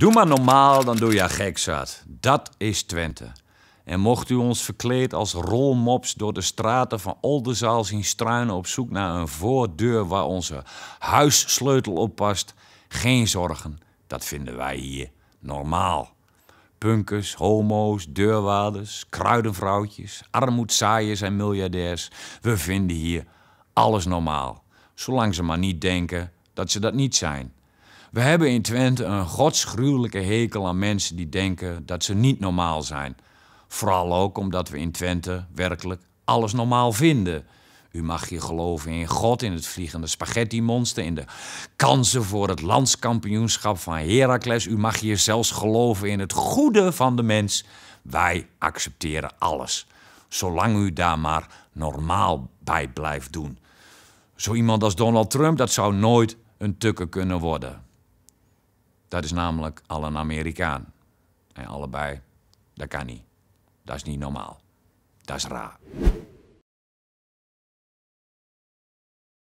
Doe maar normaal, dan doe je gek zat. Dat is Twente. En mocht u ons verkleed als rolmops door de straten van Oldenzaal zien struinen op zoek naar een voordeur waar onze huissleutel op past, geen zorgen, dat vinden wij hier normaal. Punkers, homo's, deurwaarders, kruidenvrouwtjes, armoedzaaiers en miljardairs, we vinden hier alles normaal. Zolang ze maar niet denken dat ze dat niet zijn. We hebben in Twente een godsgruwelijke hekel aan mensen die denken dat ze niet normaal zijn. Vooral ook omdat we in Twente werkelijk alles normaal vinden. U mag je geloven in God, in het vliegende spaghetti-monster, in de kansen voor het landskampioenschap van Herakles. U mag je zelfs geloven in het goede van de mens. Wij accepteren alles, zolang u daar maar normaal bij blijft doen. Zo iemand als Donald Trump, dat zou nooit een tukker kunnen worden. Dat is namelijk al een Amerikaan. En allebei, dat kan niet. Dat is niet normaal. Dat is raar.